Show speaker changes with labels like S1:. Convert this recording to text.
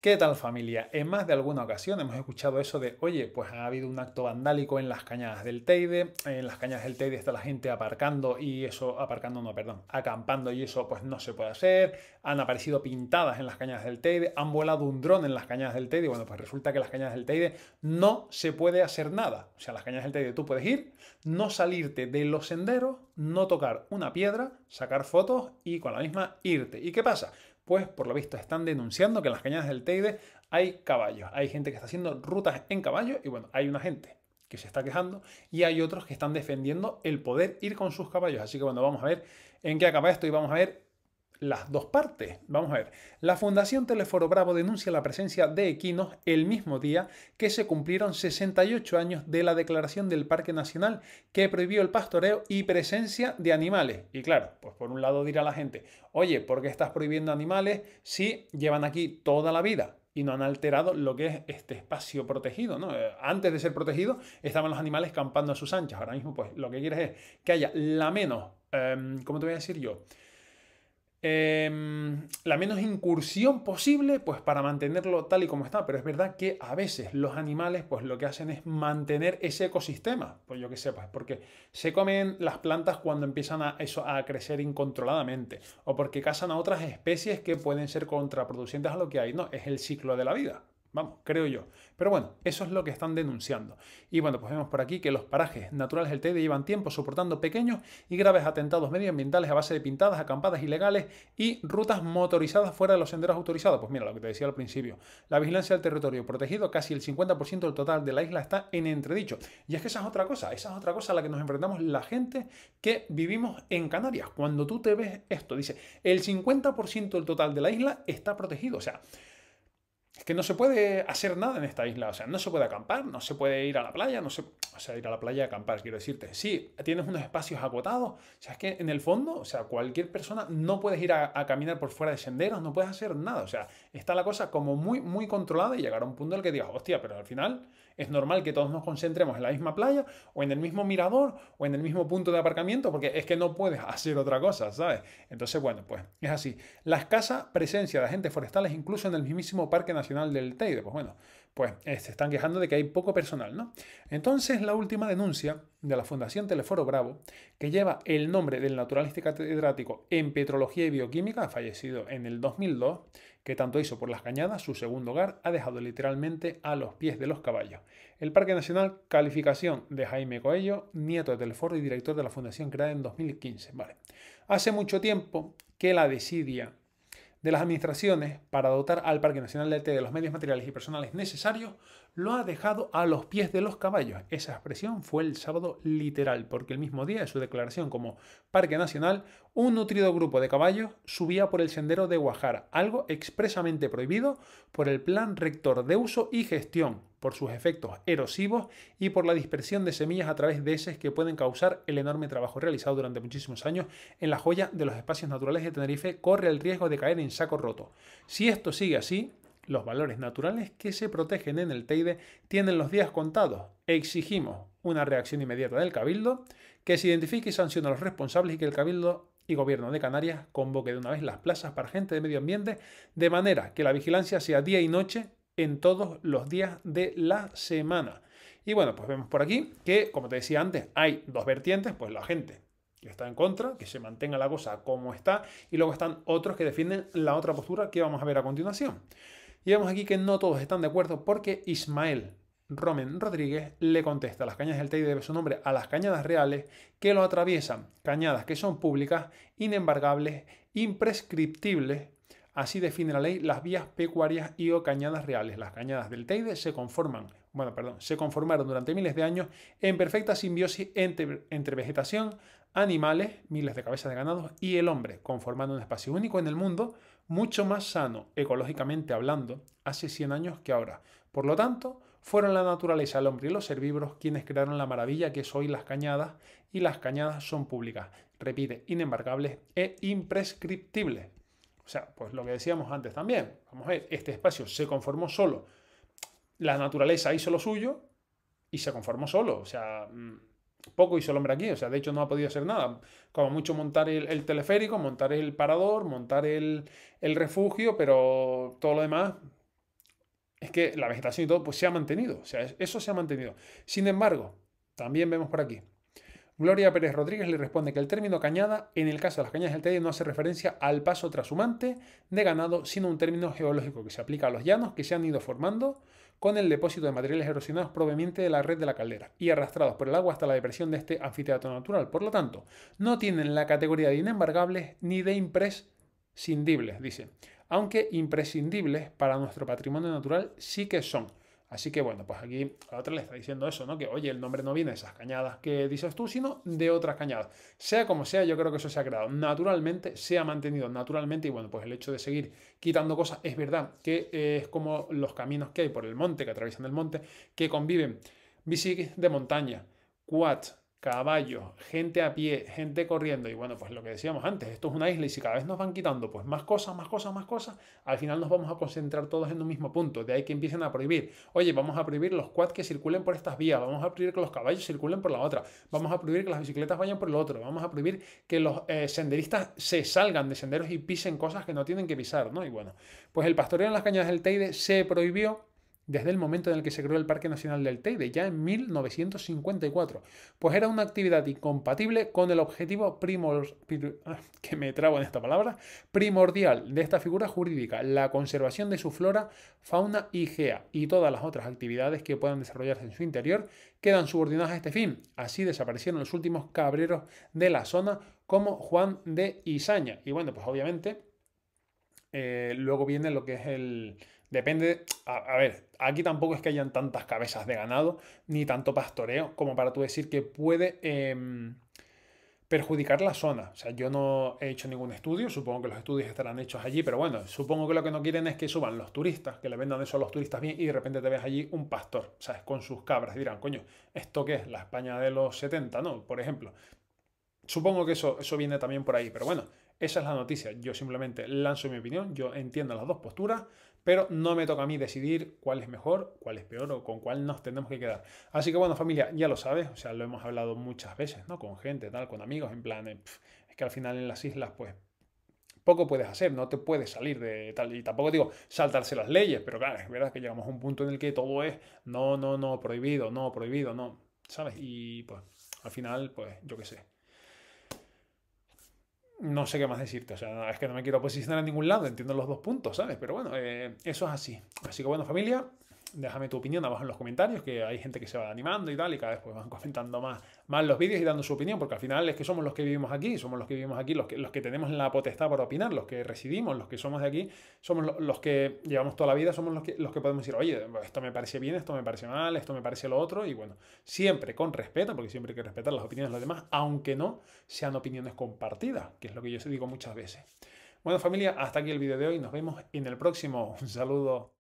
S1: ¿Qué tal familia? En más de alguna ocasión hemos escuchado eso de, oye, pues ha habido un acto vandálico en las cañadas del Teide, en las cañadas del Teide está la gente aparcando y eso, aparcando no, perdón, acampando y eso pues no se puede hacer, han aparecido pintadas en las cañadas del Teide, han volado un dron en las cañadas del Teide, bueno, pues resulta que en las cañadas del Teide no se puede hacer nada. O sea, las cañadas del Teide tú puedes ir, no salirte de los senderos, no tocar una piedra, sacar fotos y con la misma irte. ¿Y qué pasa? pues por lo visto están denunciando que en las cañadas del Teide hay caballos, hay gente que está haciendo rutas en caballo y bueno, hay una gente que se está quejando y hay otros que están defendiendo el poder ir con sus caballos. Así que bueno, vamos a ver en qué acaba esto y vamos a ver las dos partes. Vamos a ver. La Fundación Teleforo Bravo denuncia la presencia de equinos el mismo día que se cumplieron 68 años de la declaración del Parque Nacional que prohibió el pastoreo y presencia de animales. Y claro, pues por un lado dirá la gente, oye, ¿por qué estás prohibiendo animales si llevan aquí toda la vida? y no han alterado lo que es este espacio protegido. Eh, antes de ser protegido estaban los animales campando a sus anchas. Ahora mismo, pues lo que quieres es que haya la menos, em, ¿cómo te voy a decir yo? Em, la menos incursión posible, pues para mantenerlo tal y como está. Pero es verdad que a veces los animales, pues lo que hacen es mantener ese ecosistema, pues yo que sepas, pues, porque se comen las plantas cuando empiezan a, eso, a crecer incontroladamente, o porque cazan a otras especies que pueden ser contraproducentes a lo que hay. No, es el ciclo de la vida. Vamos, creo yo. Pero bueno, eso es lo que están denunciando. Y bueno, pues vemos por aquí que los parajes naturales del Teide llevan tiempo soportando pequeños y graves atentados medioambientales a base de pintadas, acampadas ilegales y rutas motorizadas fuera de los senderos autorizados. Pues mira lo que te decía al principio. La vigilancia del territorio protegido, casi el 50% del total de la isla está en entredicho. Y es que esa es otra cosa, esa es otra cosa a la que nos enfrentamos la gente que vivimos en Canarias. Cuando tú te ves esto, dice, el 50% del total de la isla está protegido. O sea, es que no se puede hacer nada en esta isla. O sea, no se puede acampar, no se puede ir a la playa, no se. O sea, ir a la playa a acampar, quiero decirte. Sí, tienes unos espacios acotados. O sea, es que en el fondo, o sea, cualquier persona no puedes ir a, a caminar por fuera de senderos, no puedes hacer nada. O sea, está la cosa como muy, muy controlada y llegar a un punto en el que digas, hostia, pero al final es normal que todos nos concentremos en la misma playa o en el mismo mirador o en el mismo punto de aparcamiento porque es que no puedes hacer otra cosa, ¿sabes? Entonces, bueno, pues es así. La escasa presencia de agentes forestales incluso en el mismísimo Parque Nacional del Teide, pues bueno, pues eh, se están quejando de que hay poco personal, ¿no? Entonces, la última denuncia de la Fundación Teleforo Bravo, que lleva el nombre del naturalista este catedrático en petrología y bioquímica, fallecido en el 2002, que tanto hizo por las cañadas su segundo hogar, ha dejado literalmente a los pies de los caballos. El Parque Nacional, calificación de Jaime Coello, nieto de Telford y director de la fundación creada en 2015. Vale. Hace mucho tiempo que la desidia de las administraciones para dotar al Parque Nacional del de los medios materiales y personales necesarios lo ha dejado a los pies de los caballos. Esa expresión fue el sábado literal, porque el mismo día de su declaración como Parque Nacional, un nutrido grupo de caballos subía por el sendero de Guajara, algo expresamente prohibido por el Plan Rector de Uso y Gestión, por sus efectos erosivos y por la dispersión de semillas a través de heces que pueden causar el enorme trabajo realizado durante muchísimos años en la joya de los espacios naturales de Tenerife, corre el riesgo de caer en saco roto. Si esto sigue así, los valores naturales que se protegen en el Teide tienen los días contados. Exigimos una reacción inmediata del Cabildo, que se identifique y sancione a los responsables y que el Cabildo y Gobierno de Canarias convoque de una vez las plazas para gente de medio ambiente, de manera que la vigilancia sea día y noche en todos los días de la semana. Y bueno, pues vemos por aquí que, como te decía antes, hay dos vertientes, pues la gente que está en contra, que se mantenga la cosa como está, y luego están otros que defienden la otra postura que vamos a ver a continuación. Y vemos aquí que no todos están de acuerdo porque Ismael Romen Rodríguez le contesta, las cañadas del Teide debe su nombre a las cañadas reales que lo atraviesan, cañadas que son públicas, inembargables, imprescriptibles, Así define la ley las vías pecuarias y o cañadas reales. Las cañadas del Teide se conforman, bueno, perdón, se conformaron durante miles de años en perfecta simbiosis entre, entre vegetación, animales, miles de cabezas de ganado y el hombre, conformando un espacio único en el mundo, mucho más sano, ecológicamente hablando, hace 100 años que ahora. Por lo tanto, fueron la naturaleza, el hombre y los herbívoros quienes crearon la maravilla que es hoy las cañadas, y las cañadas son públicas, repite, inembarcables e imprescriptibles. O sea, pues lo que decíamos antes también, vamos a ver, este espacio se conformó solo, la naturaleza hizo lo suyo y se conformó solo, o sea, mm, poco hizo el hombre aquí, o sea, de hecho no ha podido hacer nada. Como mucho montar el, teleférico, montar el parador, montar el, refugio, pero todo lo demás es que la vegetación y todo pues se ha mantenido, o sea, eso se ha mantenido. Sin embargo, también vemos por aquí. Gloria Pérez Rodríguez le responde que el término cañada, en el caso de las cañas del Teide, no hace referencia al paso trashumante de ganado, sino un término geológico que se aplica a los llanos que se han ido formando con el depósito de materiales erosionados provenientes de la red de la caldera y arrastrados por el agua hasta la depresión de este anfiteatro natural. Por lo tanto, no tienen la categoría de inembargables ni de imprescindibles, dice. Aunque imprescindibles para nuestro patrimonio natural sí que son Así que bueno, pues aquí la otra le está diciendo eso, ¿no? Que oye, el nombre no viene de esas cañadas que dices tú, sino de otras cañadas. Sea como sea, yo creo que eso se ha creado naturalmente, se ha mantenido naturalmente y bueno, pues el hecho de seguir quitando cosas es verdad que eh, es como los caminos que hay por el monte, que atraviesan el monte, que conviven bici de montaña, quad, caballos, gente a pie, gente corriendo. Y bueno, pues lo que decíamos antes, esto es una isla y si cada vez nos van quitando pues más cosas, más cosas, más cosas, al final nos vamos a concentrar todos en un mismo punto. De ahí que empiecen a prohibir. Oye, vamos a prohibir los quads que circulen por estas vías, vamos a prohibir que los caballos circulen por la otra, vamos a prohibir que las bicicletas vayan por el otro, vamos a prohibir que los eh, senderistas se salgan de senderos y pisen cosas que no tienen que pisar, ¿no? Y bueno, pues el pastoreo en las cañas del Teide se prohibió desde el momento en el que se creó el Parque Nacional del Teide, ya en 1954, pues era una actividad incompatible con el objetivo primor... Ah, que me en esta palabra, primordial de esta figura jurídica, la conservación de su flora, fauna y gea, y todas las otras actividades que puedan desarrollarse en su interior quedan subordinadas a este fin. Así desaparecieron los últimos cabreros de la zona como Juan de Isaña. Y bueno, pues obviamente eh, luego viene lo que es el Depende, a, ver, aquí tampoco es que hayan tantas cabezas de ganado ni tanto pastoreo como para tú decir que puede em, perjudicar la zona. O sea, yo no he hecho ningún estudio, supongo que los estudios estarán hechos allí, pero bueno, supongo que lo que no quieren es que suban los turistas, que le vendan eso a los turistas bien y de repente te ves allí un pastor, ¿sabes? Con sus cabras y dirán, coño, ¿esto qué es? La España de los 70, ¿no? Por ejemplo. Supongo que eso, eso viene también por ahí, pero bueno, esa es la noticia. Yo simplemente lanzo mi opinión, yo entiendo las dos posturas, pero no me toca a mí decidir cuál es mejor, cuál es peor o con cuál nos tenemos que quedar. Así que bueno, familia, ya lo sabes, o sea, lo hemos hablado muchas veces, ¿no? Con gente, tal, con amigos, en plan, es que al final en las islas, pues poco puedes hacer, no te puedes salir de tal. Y tampoco digo saltarse las leyes, pero claro, es verdad que llegamos a un punto en el que todo es no, no, no, prohibido, no, prohibido, no, ¿sabes? Y pues al final, pues yo qué sé no sé qué más decirte. O sea, es que no me quiero posicionar a ningún lado, entiendo los dos puntos, ¿sabes? Pero bueno, eh, eso es así. Así que bueno, familia, déjame tu opinión abajo en los comentarios, que hay gente que se va animando y tal, y cada vez pues van comentando más, más los vídeos y dando su opinión, porque al final es que somos los que vivimos aquí, somos los que vivimos aquí, los que, los que tenemos la potestad para opinar, los que residimos, los que somos de aquí, somos los, que llevamos toda la vida, somos los que, los que podemos decir, oye, esto me parece bien, esto me parece mal, esto me parece lo otro, y bueno, siempre con respeto, porque siempre hay que respetar las opiniones de los demás, aunque no sean opiniones compartidas, que es lo que yo digo muchas veces. Bueno familia, hasta aquí el vídeo de hoy, nos vemos en el próximo. Un saludo.